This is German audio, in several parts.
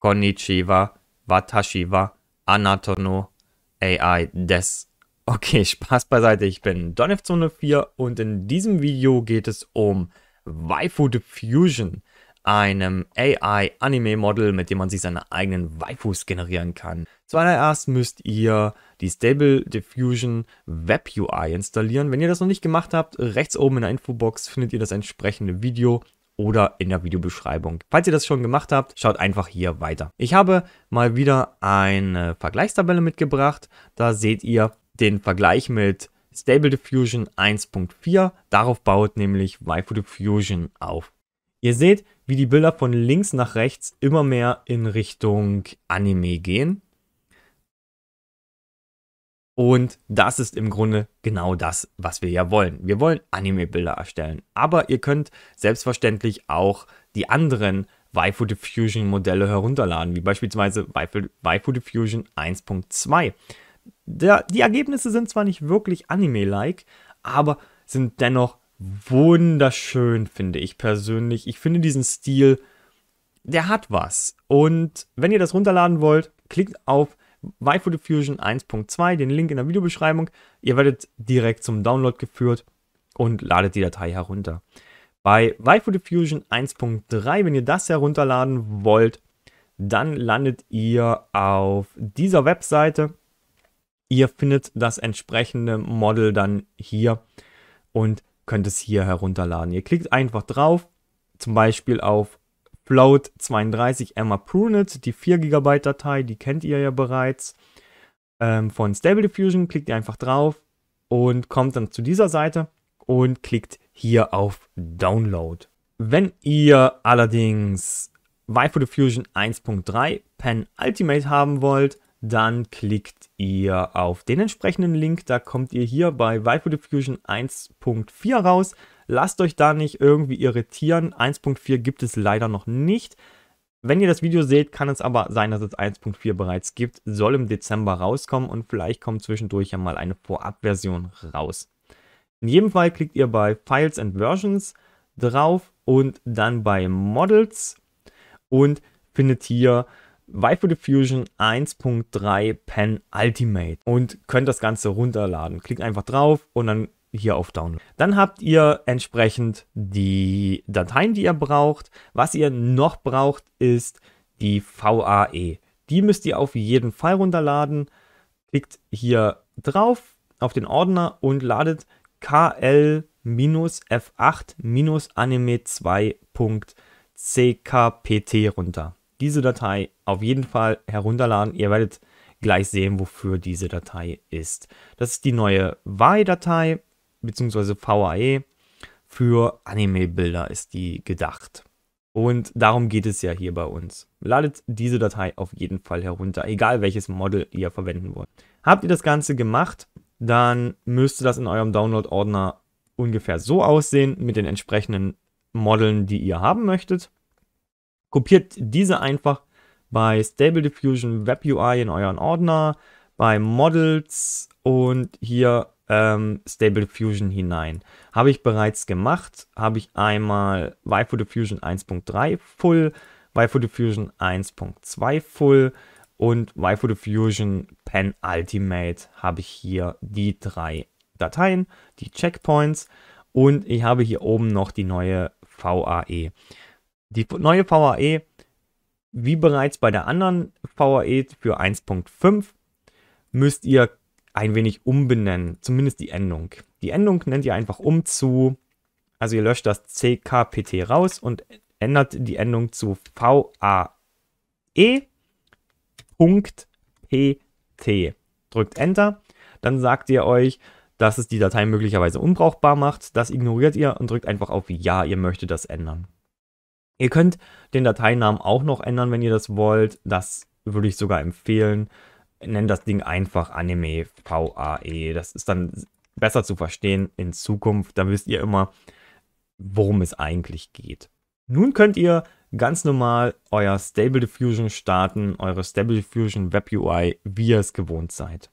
Konnichiwa, Watashiwa, Anatono, AI des. Okay, Spaß beiseite, ich bin donif 4 und in diesem Video geht es um Waifu Diffusion, einem AI-Anime-Model, mit dem man sich seine eigenen Waifus generieren kann. Zuallererst müsst ihr die Stable Diffusion Web UI installieren. Wenn ihr das noch nicht gemacht habt, rechts oben in der Infobox findet ihr das entsprechende Video oder in der Videobeschreibung. Falls ihr das schon gemacht habt, schaut einfach hier weiter. Ich habe mal wieder eine Vergleichstabelle mitgebracht. Da seht ihr den Vergleich mit Stable Diffusion 1.4. Darauf baut nämlich Waifu Diffusion auf. Ihr seht, wie die Bilder von links nach rechts immer mehr in Richtung Anime gehen. Und das ist im Grunde genau das, was wir ja wollen. Wir wollen Anime-Bilder erstellen. Aber ihr könnt selbstverständlich auch die anderen Waifu Diffusion Modelle herunterladen, wie beispielsweise Waifu, Waifu Diffusion 1.2. Die Ergebnisse sind zwar nicht wirklich Anime-like, aber sind dennoch wunderschön, finde ich persönlich. Ich finde diesen Stil, der hat was. Und wenn ihr das runterladen wollt, klickt auf Waifu Diffusion 1.2, den Link in der Videobeschreibung. Ihr werdet direkt zum Download geführt und ladet die Datei herunter. Bei Waifu Diffusion 1.3, wenn ihr das herunterladen wollt, dann landet ihr auf dieser Webseite. Ihr findet das entsprechende Model dann hier und könnt es hier herunterladen. Ihr klickt einfach drauf, zum Beispiel auf Float 32 Emma Prunet, die 4 GB Datei, die kennt ihr ja bereits. Ähm, von Stable Diffusion klickt ihr einfach drauf und kommt dann zu dieser Seite und klickt hier auf Download. Wenn ihr allerdings Wi-Fi Diffusion 1.3 Pen Ultimate haben wollt, dann klickt ihr auf den entsprechenden Link. Da kommt ihr hier bei Wi-Fi Diffusion 1.4 raus. Lasst euch da nicht irgendwie irritieren. 1.4 gibt es leider noch nicht. Wenn ihr das Video seht, kann es aber sein, dass es 1.4 bereits gibt, soll im Dezember rauskommen und vielleicht kommt zwischendurch ja mal eine Vorabversion raus. In jedem Fall klickt ihr bei Files and Versions drauf und dann bei Models und findet hier Waifu Diffusion 1.3 Pen Ultimate und könnt das Ganze runterladen. Klickt einfach drauf und dann hier auf Download. Dann habt ihr entsprechend die Dateien, die ihr braucht. Was ihr noch braucht, ist die VAE. Die müsst ihr auf jeden Fall runterladen. Klickt hier drauf auf den Ordner und ladet kl-f8-anime2.ckpt e runter. Diese Datei auf jeden Fall herunterladen. Ihr werdet gleich sehen, wofür diese Datei ist. Das ist die neue vae datei bzw. VAE für Anime-Bilder ist die gedacht. Und darum geht es ja hier bei uns. Ladet diese Datei auf jeden Fall herunter, egal welches Model ihr verwenden wollt. Habt ihr das Ganze gemacht, dann müsste das in eurem Download-Ordner ungefähr so aussehen mit den entsprechenden Modeln, die ihr haben möchtet. Kopiert diese einfach bei Stable Diffusion Web UI in euren Ordner, bei Models und hier ähm, Stable Fusion hinein. Habe ich bereits gemacht, habe ich einmal WiFi Diffusion 1.3 Full, WiFi Diffusion 1.2 Full und WiFi Diffusion Pen Ultimate habe ich hier die drei Dateien, die Checkpoints und ich habe hier oben noch die neue VAE. Die neue VAE, wie bereits bei der anderen VAE für 1.5, müsst ihr ein wenig umbenennen, zumindest die Endung. Die Endung nennt ihr einfach um zu, also ihr löscht das CKPT raus und ändert die Endung zu VAE.pt. Drückt Enter, dann sagt ihr euch, dass es die Datei möglicherweise unbrauchbar macht. Das ignoriert ihr und drückt einfach auf Ja, ihr möchtet das ändern. Ihr könnt den Dateinamen auch noch ändern, wenn ihr das wollt. Das würde ich sogar empfehlen nenne das Ding einfach Anime VAE. Das ist dann besser zu verstehen in Zukunft. Da wisst ihr immer, worum es eigentlich geht. Nun könnt ihr ganz normal euer Stable Diffusion starten, eure Stable Diffusion Web UI, wie ihr es gewohnt seid.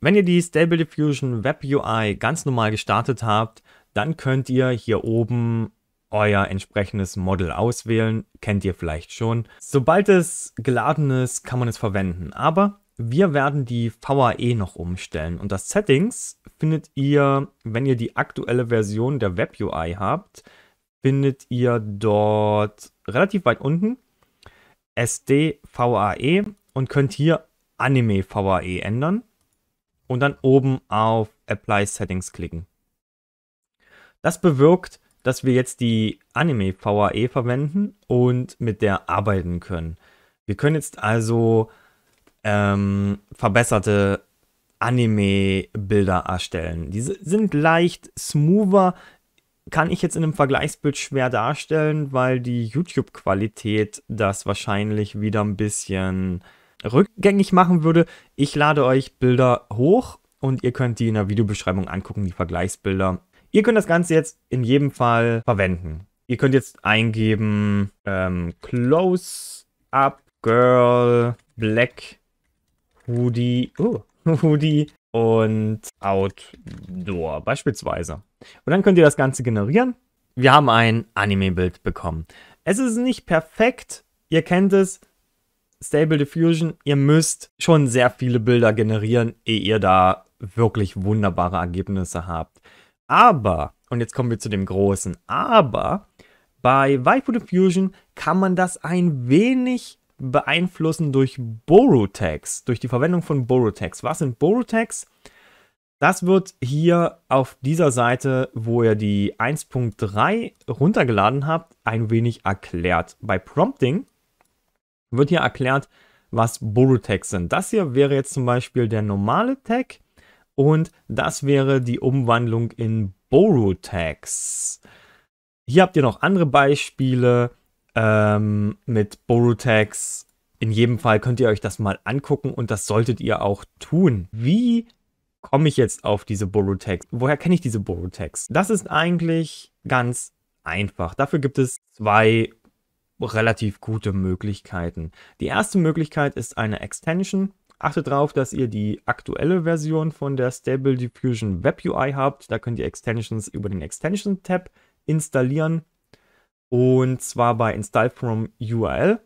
Wenn ihr die Stable Diffusion Web UI ganz normal gestartet habt, dann könnt ihr hier oben euer entsprechendes Model auswählen. Kennt ihr vielleicht schon. Sobald es geladen ist, kann man es verwenden. Aber wir werden die VAE noch umstellen und das Settings findet ihr, wenn ihr die aktuelle Version der Web UI habt, findet ihr dort relativ weit unten SD VAE und könnt hier Anime VAE ändern und dann oben auf Apply Settings klicken. Das bewirkt, dass wir jetzt die Anime VAE verwenden und mit der arbeiten können. Wir können jetzt also ähm, verbesserte Anime-Bilder erstellen. Die sind leicht smoother, kann ich jetzt in einem Vergleichsbild schwer darstellen, weil die YouTube-Qualität das wahrscheinlich wieder ein bisschen rückgängig machen würde. Ich lade euch Bilder hoch und ihr könnt die in der Videobeschreibung angucken, die Vergleichsbilder. Ihr könnt das Ganze jetzt in jedem Fall verwenden. Ihr könnt jetzt eingeben ähm, Close-up Girl Black Hoodie, oh, Hoodie und Outdoor beispielsweise. Und dann könnt ihr das Ganze generieren. Wir haben ein Anime-Bild bekommen. Es ist nicht perfekt, ihr kennt es. Stable Diffusion, ihr müsst schon sehr viele Bilder generieren, ehe ihr da wirklich wunderbare Ergebnisse habt. Aber, und jetzt kommen wir zu dem Großen, aber bei Waifu Diffusion kann man das ein wenig beeinflussen durch Borotags, durch die Verwendung von Borotags. Was sind Borotags? Das wird hier auf dieser Seite, wo ihr die 1.3 runtergeladen habt, ein wenig erklärt. Bei Prompting wird hier erklärt, was Borotags sind. Das hier wäre jetzt zum Beispiel der normale Tag und das wäre die Umwandlung in Borotags. Hier habt ihr noch andere Beispiele ähm, mit Borutex. In jedem Fall könnt ihr euch das mal angucken und das solltet ihr auch tun. Wie komme ich jetzt auf diese Borutex? Woher kenne ich diese Borutex? Das ist eigentlich ganz einfach. Dafür gibt es zwei relativ gute Möglichkeiten. Die erste Möglichkeit ist eine Extension. Achtet darauf, dass ihr die aktuelle Version von der Stable Diffusion Web UI habt. Da könnt ihr Extensions über den Extension Tab installieren. Und zwar bei install from URL.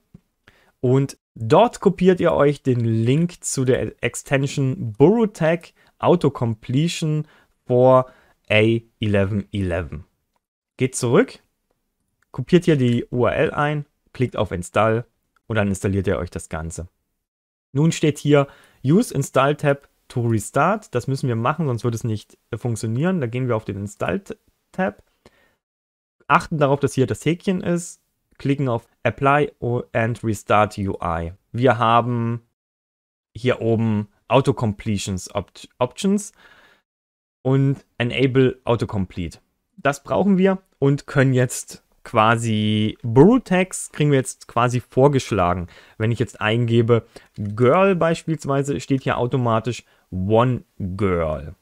Und dort kopiert ihr euch den Link zu der Extension Burutag Autocompletion for A1111. Geht zurück, kopiert hier die URL ein, klickt auf Install und dann installiert ihr euch das Ganze. Nun steht hier Use Install Tab to Restart. Das müssen wir machen, sonst wird es nicht äh, funktionieren. Da gehen wir auf den Install Tab achten darauf, dass hier das Häkchen ist, klicken auf Apply and Restart UI. Wir haben hier oben Auto Completions Options und Enable Autocomplete. Das brauchen wir und können jetzt quasi Borrow kriegen wir jetzt quasi vorgeschlagen. Wenn ich jetzt eingebe Girl beispielsweise, steht hier automatisch One Girl.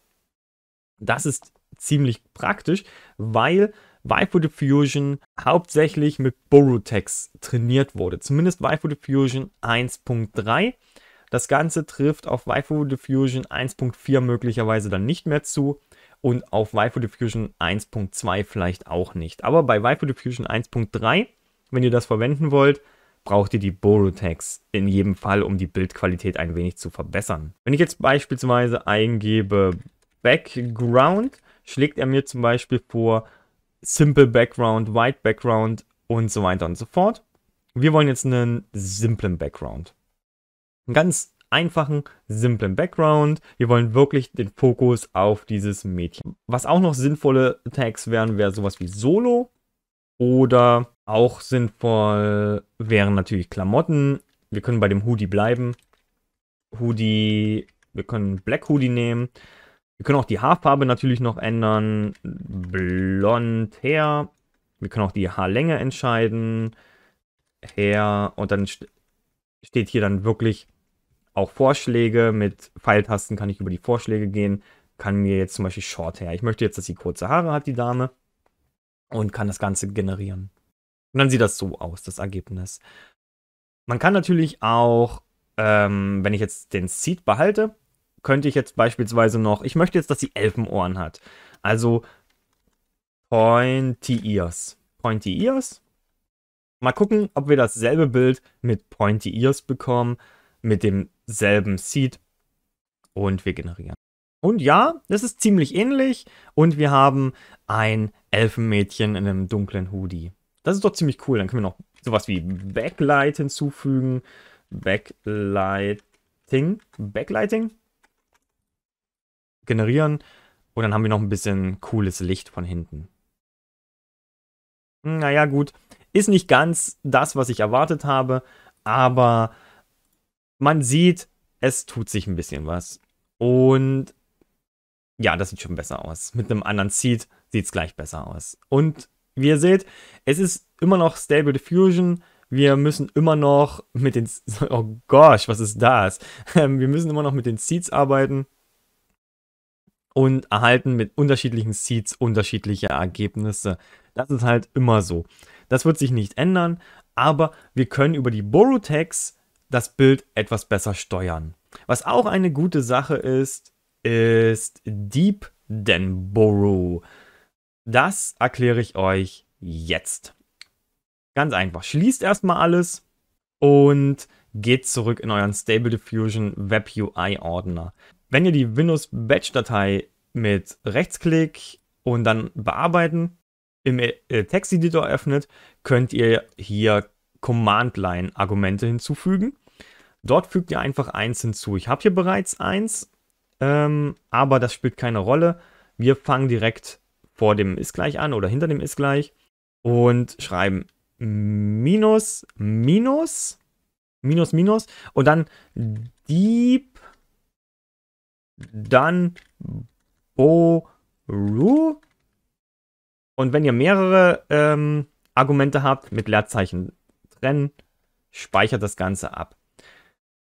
Das ist ziemlich praktisch, weil Waifu Diffusion hauptsächlich mit Borutex trainiert wurde. Zumindest Waifu Diffusion 1.3. Das Ganze trifft auf Waifu Diffusion 1.4 möglicherweise dann nicht mehr zu und auf Waifu Diffusion 1.2 vielleicht auch nicht. Aber bei Waifu Diffusion 1.3, wenn ihr das verwenden wollt, braucht ihr die Borutex in jedem Fall, um die Bildqualität ein wenig zu verbessern. Wenn ich jetzt beispielsweise eingebe Background, schlägt er mir zum Beispiel vor Simple Background, White Background und so weiter und so fort. Wir wollen jetzt einen simplen Background. Einen ganz einfachen, simplen Background. Wir wollen wirklich den Fokus auf dieses Mädchen. Was auch noch sinnvolle Tags wären, wäre sowas wie Solo. Oder auch sinnvoll wären natürlich Klamotten. Wir können bei dem Hoodie bleiben. Hoodie, wir können Black Hoodie nehmen. Wir können auch die Haarfarbe natürlich noch ändern. Blond Hair. Wir können auch die Haarlänge entscheiden. Hair. Und dann st steht hier dann wirklich auch Vorschläge. Mit Pfeiltasten kann ich über die Vorschläge gehen. Kann mir jetzt zum Beispiel Short Hair. Ich möchte jetzt, dass sie kurze Haare hat, die Dame. Und kann das Ganze generieren. Und dann sieht das so aus, das Ergebnis. Man kann natürlich auch, ähm, wenn ich jetzt den Seed behalte, könnte ich jetzt beispielsweise noch, ich möchte jetzt, dass sie Elfenohren hat. Also Pointy Ears. Pointy Ears. Mal gucken, ob wir dasselbe Bild mit Pointy Ears bekommen, mit demselben Seed. Und wir generieren. Und ja, das ist ziemlich ähnlich. Und wir haben ein Elfenmädchen in einem dunklen Hoodie. Das ist doch ziemlich cool. Dann können wir noch sowas wie Backlight hinzufügen. Backlighting. Backlighting? generieren. Und dann haben wir noch ein bisschen cooles Licht von hinten. Hm, naja, gut. Ist nicht ganz das, was ich erwartet habe, aber man sieht, es tut sich ein bisschen was. Und ja, das sieht schon besser aus. Mit einem anderen Seed sieht es gleich besser aus. Und wie ihr seht, es ist immer noch Stable Diffusion. Wir müssen immer noch mit den... Oh gosh, was ist das? Wir müssen immer noch mit den Seeds arbeiten und erhalten mit unterschiedlichen Seeds unterschiedliche Ergebnisse. Das ist halt immer so. Das wird sich nicht ändern, aber wir können über die Borrow-Tags das Bild etwas besser steuern. Was auch eine gute Sache ist, ist Deep Den Borrow. Das erkläre ich euch jetzt. Ganz einfach. Schließt erstmal alles und geht zurück in euren Stable Diffusion Web UI Ordner. Wenn ihr die Windows Batch Datei mit Rechtsklick und dann bearbeiten im äh, äh, Texteditor öffnet, könnt ihr hier Command Line Argumente hinzufügen. Dort fügt ihr einfach eins hinzu. Ich habe hier bereits eins, ähm, aber das spielt keine Rolle. Wir fangen direkt vor dem ist gleich an oder hinter dem ist gleich und schreiben minus, minus, minus, minus und dann deep dann Boru. Und wenn ihr mehrere ähm, Argumente habt, mit Leerzeichen trennen, speichert das Ganze ab.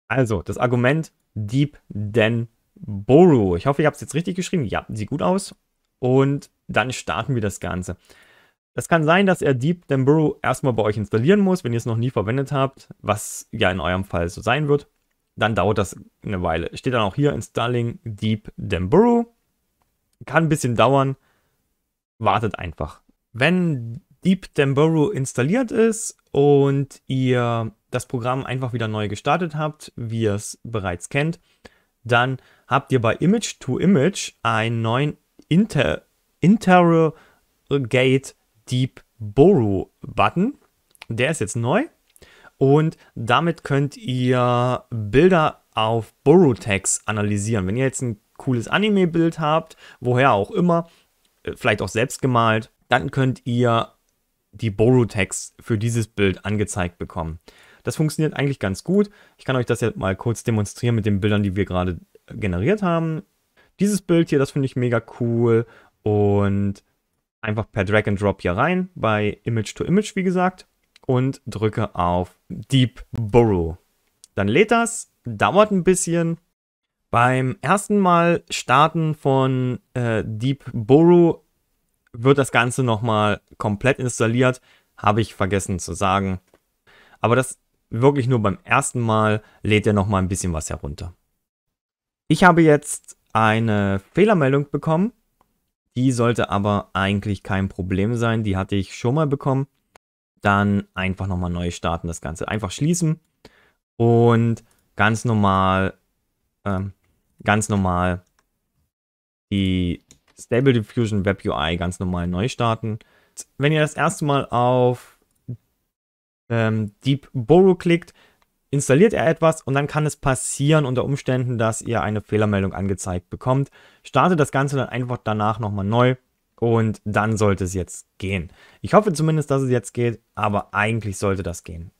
Also, das Argument Deep Then Boru. Ich hoffe, ich habe es jetzt richtig geschrieben. Ja, sieht gut aus. Und dann starten wir das Ganze. Es kann sein, dass er Deep Then Boru erstmal bei euch installieren muss, wenn ihr es noch nie verwendet habt, was ja in eurem Fall so sein wird dann dauert das eine Weile. Steht dann auch hier Installing Deep Demburu. Kann ein bisschen dauern. Wartet einfach. Wenn Deep Demburu installiert ist und ihr das Programm einfach wieder neu gestartet habt, wie ihr es bereits kennt, dann habt ihr bei Image to Image einen neuen Inter Interrogate Deep Boru Button. Der ist jetzt neu. Und damit könnt ihr Bilder auf Borrow Tags analysieren. Wenn ihr jetzt ein cooles Anime-Bild habt, woher auch immer, äh, vielleicht auch selbst gemalt, dann könnt ihr die Borrow Tags für dieses Bild angezeigt bekommen. Das funktioniert eigentlich ganz gut. Ich kann euch das jetzt mal kurz demonstrieren mit den Bildern, die wir gerade äh, generiert haben. Dieses Bild hier, das finde ich mega cool und einfach per Drag and Drop hier rein bei Image to Image, wie gesagt und drücke auf Deep Burrow. Dann lädt das, dauert ein bisschen. Beim ersten Mal starten von äh, Deep Burrow wird das Ganze nochmal komplett installiert. Habe ich vergessen zu sagen. Aber das wirklich nur beim ersten Mal lädt er nochmal ein bisschen was herunter. Ich habe jetzt eine Fehlermeldung bekommen. Die sollte aber eigentlich kein Problem sein. Die hatte ich schon mal bekommen dann einfach nochmal neu starten, das Ganze. Einfach schließen und ganz normal, ähm, ganz normal die Stable Diffusion Web UI ganz normal neu starten. Wenn ihr das erste Mal auf ähm, Deep Borrow klickt, installiert er etwas und dann kann es passieren unter Umständen, dass ihr eine Fehlermeldung angezeigt bekommt. Startet das Ganze dann einfach danach nochmal neu und dann sollte es jetzt gehen. Ich hoffe zumindest, dass es jetzt geht, aber eigentlich sollte das gehen.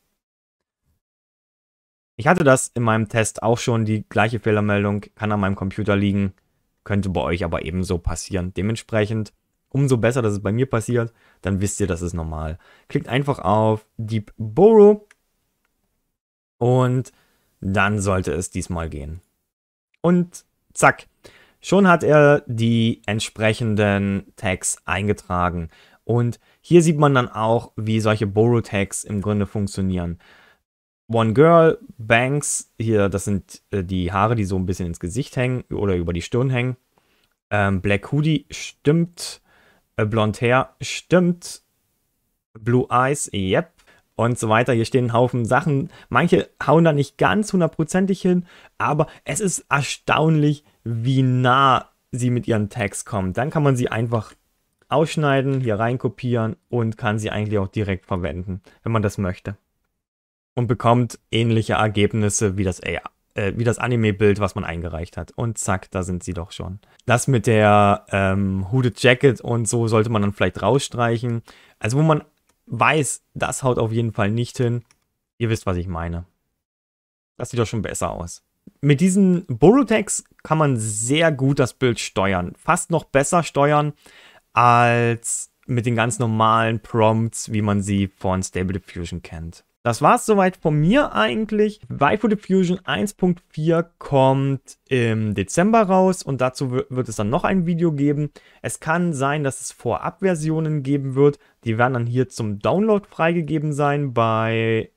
Ich hatte das in meinem Test auch schon, die gleiche Fehlermeldung, kann an meinem Computer liegen, könnte bei euch aber ebenso passieren. Dementsprechend, umso besser, dass es bei mir passiert, dann wisst ihr, das ist normal. Klickt einfach auf Deep Borrow und dann sollte es diesmal gehen. Und zack, Schon hat er die entsprechenden Tags eingetragen. Und hier sieht man dann auch, wie solche Borrow-Tags im Grunde funktionieren. One Girl, Banks, hier, das sind äh, die Haare, die so ein bisschen ins Gesicht hängen oder über die Stirn hängen. Ähm, Black Hoodie stimmt. Äh, Blond Hair stimmt. Blue Eyes, yep und so weiter. Hier stehen ein Haufen Sachen. Manche hauen da nicht ganz hundertprozentig hin, aber es ist erstaunlich, wie nah sie mit ihren Tags kommen. Dann kann man sie einfach ausschneiden, hier reinkopieren und kann sie eigentlich auch direkt verwenden, wenn man das möchte. Und bekommt ähnliche Ergebnisse wie das, äh, das Anime-Bild, was man eingereicht hat. Und zack, da sind sie doch schon. Das mit der ähm, Hooded Jacket und so sollte man dann vielleicht rausstreichen. Also wo man weiß, das haut auf jeden Fall nicht hin. Ihr wisst, was ich meine. Das sieht doch schon besser aus. Mit diesen Borotex kann man sehr gut das Bild steuern. Fast noch besser steuern als mit den ganz normalen Prompts, wie man sie von Stable Diffusion kennt. Das war es soweit von mir eigentlich. Waifu Diffusion 1.4 kommt im Dezember raus und dazu wird es dann noch ein Video geben. Es kann sein, dass es Vorabversionen geben wird. Die werden dann hier zum Download freigegeben sein bei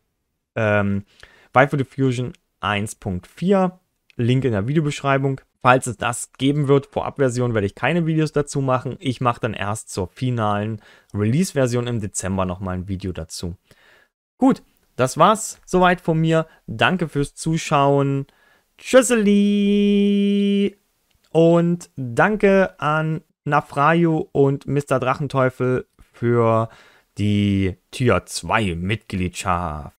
ähm, Waifu Diffusion 1.4. Link in der Videobeschreibung. Falls es das geben wird, Vorabversion, werde ich keine Videos dazu machen. Ich mache dann erst zur finalen Release-Version im Dezember nochmal ein Video dazu. Gut, das war's soweit von mir. Danke fürs Zuschauen. Tschüsseli! Und danke an Nafrayu und Mr. Drachenteufel für die Tier 2 Mitgliedschaft.